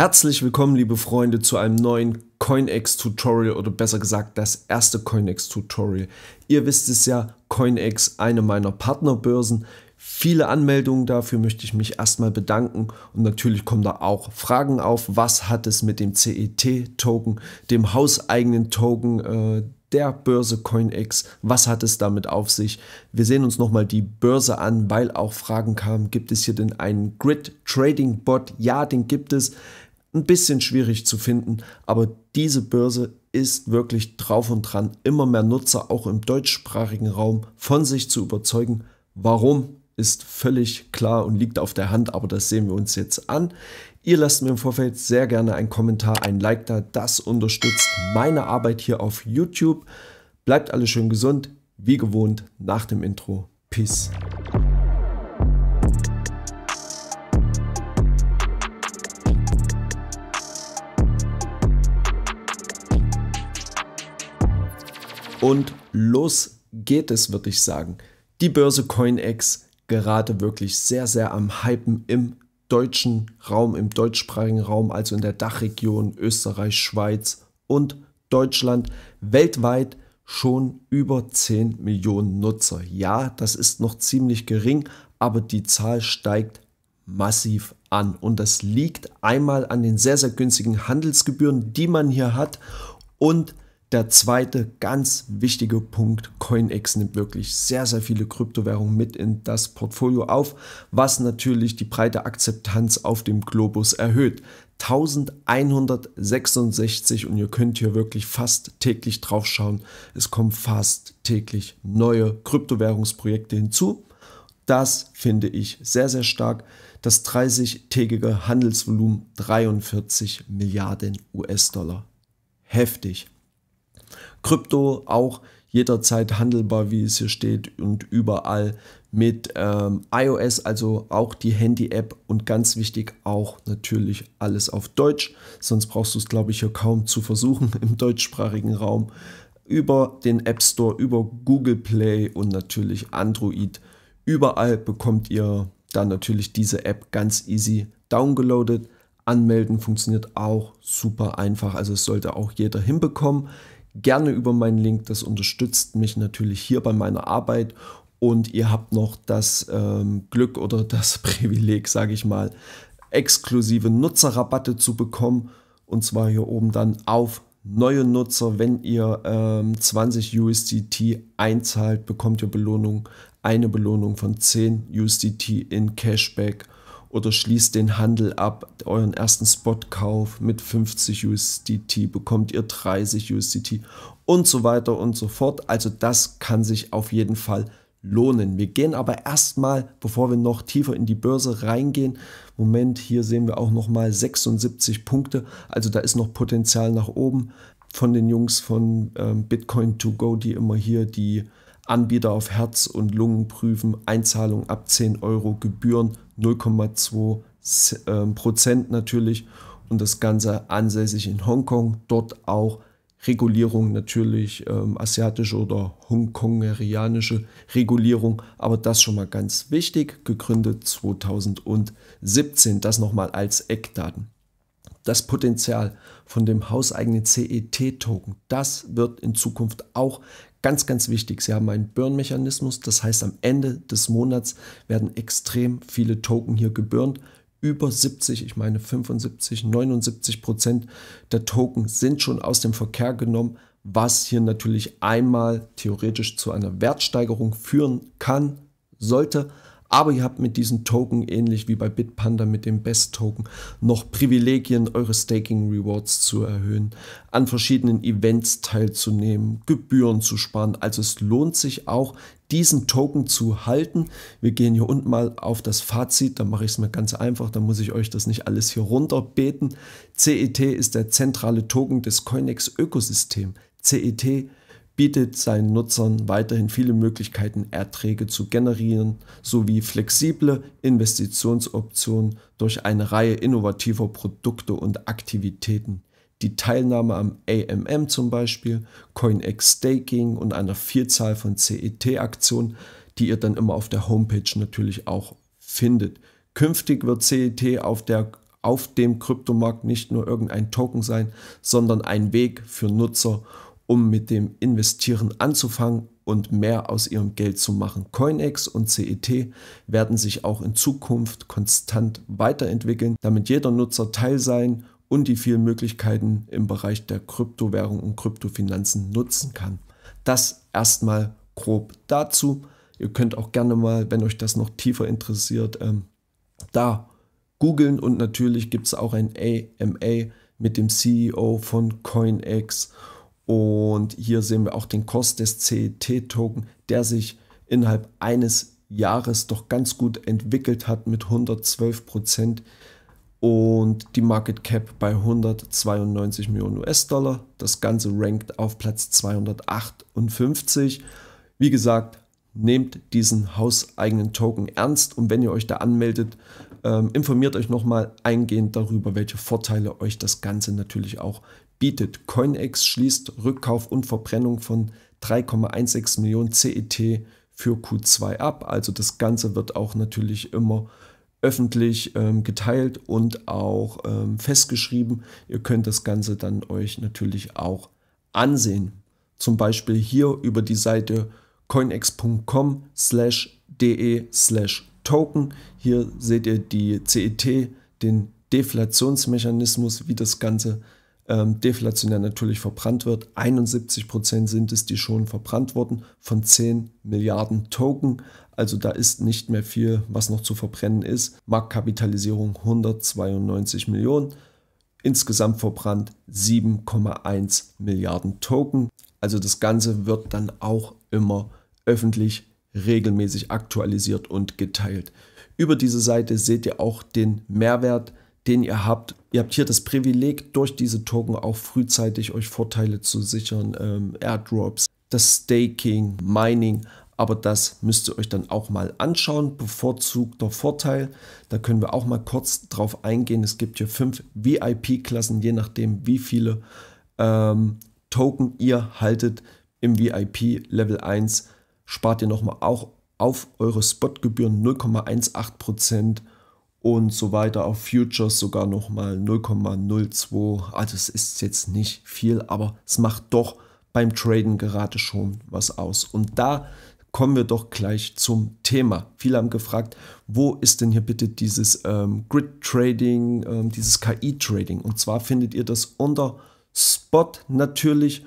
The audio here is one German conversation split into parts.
Herzlich willkommen, liebe Freunde, zu einem neuen CoinEx Tutorial oder besser gesagt das erste CoinEx Tutorial. Ihr wisst es ja, CoinEx, eine meiner Partnerbörsen. Viele Anmeldungen dafür möchte ich mich erstmal bedanken und natürlich kommen da auch Fragen auf. Was hat es mit dem CET-Token, dem hauseigenen Token äh, der Börse CoinEx. Was hat es damit auf sich? Wir sehen uns nochmal die Börse an, weil auch Fragen kamen. Gibt es hier denn einen Grid Trading Bot? Ja, den gibt es ein bisschen schwierig zu finden, aber diese Börse ist wirklich drauf und dran, immer mehr Nutzer auch im deutschsprachigen Raum von sich zu überzeugen. Warum ist völlig klar und liegt auf der Hand, aber das sehen wir uns jetzt an. Ihr lasst mir im Vorfeld sehr gerne einen Kommentar, ein Like da, das unterstützt meine Arbeit hier auf YouTube. Bleibt alle schön gesund, wie gewohnt nach dem Intro. Peace. Und los geht es, würde ich sagen. Die Börse CoinEx gerade wirklich sehr, sehr am Hypen im deutschen Raum, im deutschsprachigen Raum, also in der Dachregion Österreich, Schweiz und Deutschland. Weltweit schon über 10 Millionen Nutzer. Ja, das ist noch ziemlich gering, aber die Zahl steigt massiv an. Und das liegt einmal an den sehr, sehr günstigen Handelsgebühren, die man hier hat und der zweite ganz wichtige Punkt, CoinEx nimmt wirklich sehr, sehr viele Kryptowährungen mit in das Portfolio auf, was natürlich die breite Akzeptanz auf dem Globus erhöht. 1166 und ihr könnt hier wirklich fast täglich draufschauen. Es kommen fast täglich neue Kryptowährungsprojekte hinzu. Das finde ich sehr, sehr stark. Das 30-tägige Handelsvolumen 43 Milliarden US-Dollar. Heftig. Krypto auch jederzeit handelbar, wie es hier steht und überall mit ähm, iOS, also auch die Handy-App und ganz wichtig auch natürlich alles auf Deutsch. Sonst brauchst du es, glaube ich, hier kaum zu versuchen im deutschsprachigen Raum. Über den App Store, über Google Play und natürlich Android. Überall bekommt ihr dann natürlich diese App ganz easy downgeloadet. Anmelden funktioniert auch super einfach, also es sollte auch jeder hinbekommen gerne über meinen Link. Das unterstützt mich natürlich hier bei meiner Arbeit und ihr habt noch das ähm, Glück oder das Privileg, sage ich mal, exklusive Nutzerrabatte zu bekommen. Und zwar hier oben dann auf neue Nutzer. Wenn ihr ähm, 20 USDT einzahlt, bekommt ihr Belohnung, eine Belohnung von 10 USDT in Cashback oder schließt den Handel ab, euren ersten Spotkauf mit 50 USDT bekommt ihr 30 USDT und so weiter und so fort. Also das kann sich auf jeden Fall lohnen. Wir gehen aber erstmal, bevor wir noch tiefer in die Börse reingehen, Moment, hier sehen wir auch nochmal 76 Punkte, also da ist noch Potenzial nach oben von den Jungs von ähm, Bitcoin 2 go, die immer hier die Anbieter auf Herz und Lungen prüfen, Einzahlung ab 10 Euro, Gebühren 0,2 ähm, Prozent natürlich und das Ganze ansässig in Hongkong, dort auch Regulierung natürlich, ähm, asiatische oder hongkongerianische Regulierung, aber das schon mal ganz wichtig, gegründet 2017, das nochmal als Eckdaten das Potenzial von dem hauseigenen CET-Token, das wird in Zukunft auch ganz, ganz wichtig. Sie haben einen Burn-Mechanismus, das heißt, am Ende des Monats werden extrem viele Token hier gebürnt. Über 70, ich meine 75, 79 Prozent der Token sind schon aus dem Verkehr genommen, was hier natürlich einmal theoretisch zu einer Wertsteigerung führen kann, sollte, aber ihr habt mit diesen Token, ähnlich wie bei Bitpanda mit dem Best Token, noch Privilegien, eure Staking Rewards zu erhöhen, an verschiedenen Events teilzunehmen, Gebühren zu sparen. Also es lohnt sich auch, diesen Token zu halten. Wir gehen hier unten mal auf das Fazit, da mache ich es mir ganz einfach, da muss ich euch das nicht alles hier runterbeten. CET ist der zentrale Token des Coinex Ökosystems. CET ist bietet seinen Nutzern weiterhin viele Möglichkeiten, Erträge zu generieren sowie flexible Investitionsoptionen durch eine Reihe innovativer Produkte und Aktivitäten. Die Teilnahme am AMM zum Beispiel, CoinEx Staking und einer Vielzahl von CET-Aktionen, die ihr dann immer auf der Homepage natürlich auch findet. Künftig wird CET auf der auf dem Kryptomarkt nicht nur irgendein Token sein, sondern ein Weg für Nutzer um mit dem Investieren anzufangen und mehr aus ihrem Geld zu machen. CoinEx und CET werden sich auch in Zukunft konstant weiterentwickeln, damit jeder Nutzer Teil sein und die vielen Möglichkeiten im Bereich der Kryptowährung und Kryptofinanzen nutzen kann. Das erstmal grob dazu. Ihr könnt auch gerne mal, wenn euch das noch tiefer interessiert, ähm, da googeln und natürlich gibt es auch ein AMA mit dem CEO von CoinEx und hier sehen wir auch den Kurs des CET-Token, der sich innerhalb eines Jahres doch ganz gut entwickelt hat mit 112 Prozent und die Market Cap bei 192 Millionen US-Dollar. Das Ganze rankt auf Platz 258. Wie gesagt, nehmt diesen hauseigenen Token ernst und wenn ihr euch da anmeldet, ähm, informiert euch nochmal eingehend darüber, welche Vorteile euch das Ganze natürlich auch bietet. CoinEx schließt Rückkauf und Verbrennung von 3,16 Millionen CET für Q2 ab. Also das Ganze wird auch natürlich immer öffentlich ähm, geteilt und auch ähm, festgeschrieben. Ihr könnt das Ganze dann euch natürlich auch ansehen. Zum Beispiel hier über die Seite coinex.com slash de slash Token. Hier seht ihr die CET, den Deflationsmechanismus, wie das Ganze ähm, deflationär natürlich verbrannt wird. 71% sind es, die schon verbrannt wurden von 10 Milliarden Token. Also da ist nicht mehr viel, was noch zu verbrennen ist. Marktkapitalisierung 192 Millionen. Insgesamt verbrannt 7,1 Milliarden Token. Also das Ganze wird dann auch immer öffentlich regelmäßig aktualisiert und geteilt. Über diese Seite seht ihr auch den Mehrwert, den ihr habt. Ihr habt hier das Privileg, durch diese Token auch frühzeitig euch Vorteile zu sichern, ähm, Airdrops, das Staking, Mining, aber das müsst ihr euch dann auch mal anschauen. Bevorzugter Vorteil, da können wir auch mal kurz drauf eingehen. Es gibt hier fünf VIP-Klassen, je nachdem, wie viele ähm, Token ihr haltet im VIP Level 1 spart ihr nochmal auch auf eure Spotgebühren 0,18% und so weiter. Auf Futures sogar nochmal 0,02. Also es ist jetzt nicht viel, aber es macht doch beim Traden gerade schon was aus. Und da kommen wir doch gleich zum Thema. Viele haben gefragt, wo ist denn hier bitte dieses ähm, Grid Trading, ähm, dieses KI Trading? Und zwar findet ihr das unter Spot natürlich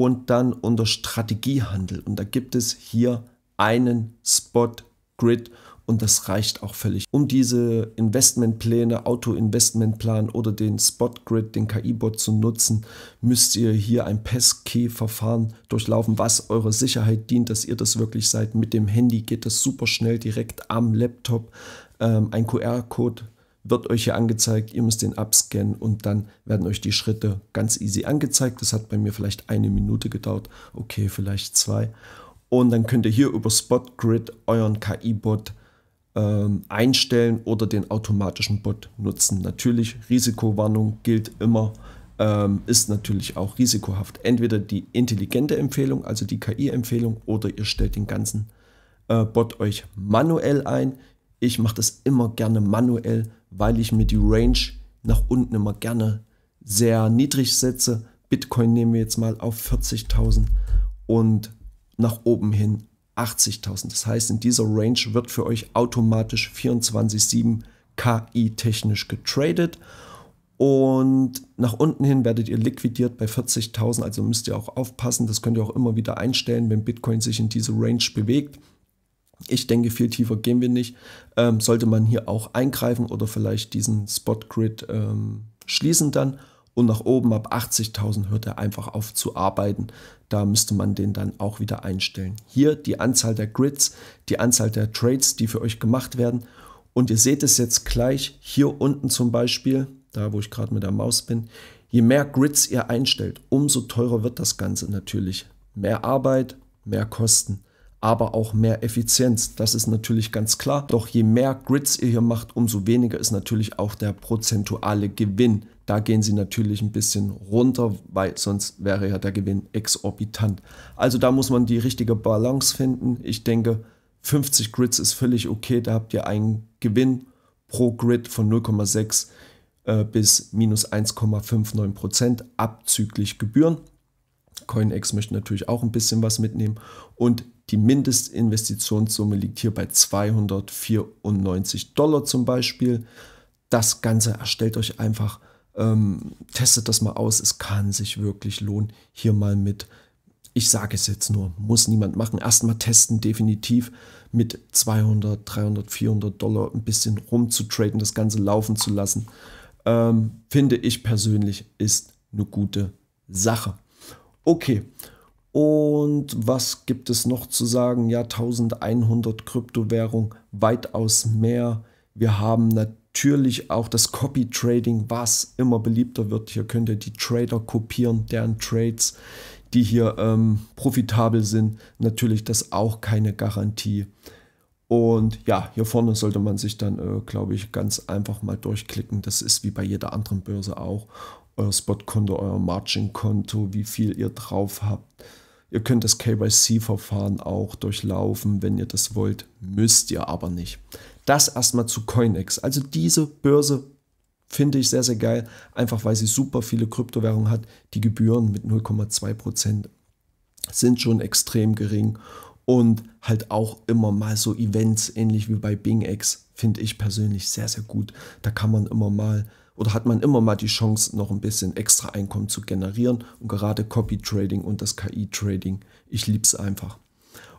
und dann unter Strategiehandel. Und da gibt es hier einen Spot Grid und das reicht auch völlig. Um diese Investmentpläne, Auto-Investmentplan oder den Spot Grid, den KI-Bot zu nutzen, müsst ihr hier ein key e verfahren durchlaufen, was eurer Sicherheit dient, dass ihr das wirklich seid. Mit dem Handy geht das super schnell direkt am Laptop. Ähm, ein QR-Code wird euch hier angezeigt, ihr müsst den abscannen und dann werden euch die Schritte ganz easy angezeigt. Das hat bei mir vielleicht eine Minute gedauert, okay, vielleicht zwei. Und dann könnt ihr hier über SpotGrid euren KI-Bot ähm, einstellen oder den automatischen Bot nutzen. Natürlich, Risikowarnung gilt immer, ähm, ist natürlich auch risikohaft. Entweder die intelligente Empfehlung, also die KI-Empfehlung, oder ihr stellt den ganzen äh, Bot euch manuell ein. Ich mache das immer gerne manuell, weil ich mir die Range nach unten immer gerne sehr niedrig setze. Bitcoin nehmen wir jetzt mal auf 40.000 und nach oben hin 80.000. Das heißt, in dieser Range wird für euch automatisch 24,7 KI technisch getradet und nach unten hin werdet ihr liquidiert bei 40.000, also müsst ihr auch aufpassen, das könnt ihr auch immer wieder einstellen, wenn Bitcoin sich in diese Range bewegt. Ich denke, viel tiefer gehen wir nicht. Ähm, sollte man hier auch eingreifen oder vielleicht diesen Spot Grid ähm, schließen dann und nach oben ab 80.000 hört er einfach auf zu arbeiten. Da müsste man den dann auch wieder einstellen. Hier die Anzahl der Grids, die Anzahl der Trades, die für euch gemacht werden. Und ihr seht es jetzt gleich hier unten zum Beispiel, da wo ich gerade mit der Maus bin. Je mehr Grids ihr einstellt, umso teurer wird das Ganze natürlich. Mehr Arbeit, mehr Kosten aber auch mehr Effizienz. Das ist natürlich ganz klar. Doch je mehr Grids ihr hier macht, umso weniger ist natürlich auch der prozentuale Gewinn. Da gehen sie natürlich ein bisschen runter, weil sonst wäre ja der Gewinn exorbitant. Also da muss man die richtige Balance finden. Ich denke, 50 Grids ist völlig okay. Da habt ihr einen Gewinn pro Grid von 0,6 äh, bis minus 1,59 Prozent abzüglich Gebühren. CoinEx möchte natürlich auch ein bisschen was mitnehmen und die Mindestinvestitionssumme liegt hier bei 294 Dollar zum Beispiel. Das Ganze erstellt euch einfach, ähm, testet das mal aus. Es kann sich wirklich lohnen, hier mal mit, ich sage es jetzt nur, muss niemand machen. Erstmal testen, definitiv mit 200, 300, 400 Dollar ein bisschen rumzutraden, das Ganze laufen zu lassen. Ähm, finde ich persönlich ist eine gute Sache. Okay, und was gibt es noch zu sagen? Ja, 1100 Kryptowährung, weitaus mehr. Wir haben natürlich auch das Copy Trading, was immer beliebter wird. Hier könnt ihr die Trader kopieren, deren Trades, die hier ähm, profitabel sind. Natürlich das auch keine Garantie. Und ja, hier vorne sollte man sich dann, äh, glaube ich, ganz einfach mal durchklicken. Das ist wie bei jeder anderen Börse auch. Euer Spotkonto, euer Margin-Konto, wie viel ihr drauf habt Ihr könnt das KYC-Verfahren auch durchlaufen, wenn ihr das wollt, müsst ihr aber nicht. Das erstmal zu Coinex. Also diese Börse finde ich sehr, sehr geil, einfach weil sie super viele Kryptowährungen hat. Die Gebühren mit 0,2% sind schon extrem gering und halt auch immer mal so Events, ähnlich wie bei BingX, finde ich persönlich sehr, sehr gut. Da kann man immer mal oder hat man immer mal die Chance, noch ein bisschen extra Einkommen zu generieren. Und gerade Copy Trading und das KI Trading, ich liebe es einfach.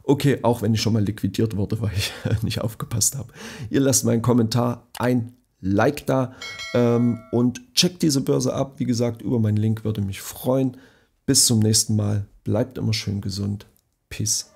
Okay, auch wenn ich schon mal liquidiert wurde, weil ich nicht aufgepasst habe. Ihr lasst meinen Kommentar ein Like da ähm, und checkt diese Börse ab. Wie gesagt, über meinen Link würde mich freuen. Bis zum nächsten Mal. Bleibt immer schön gesund. Peace.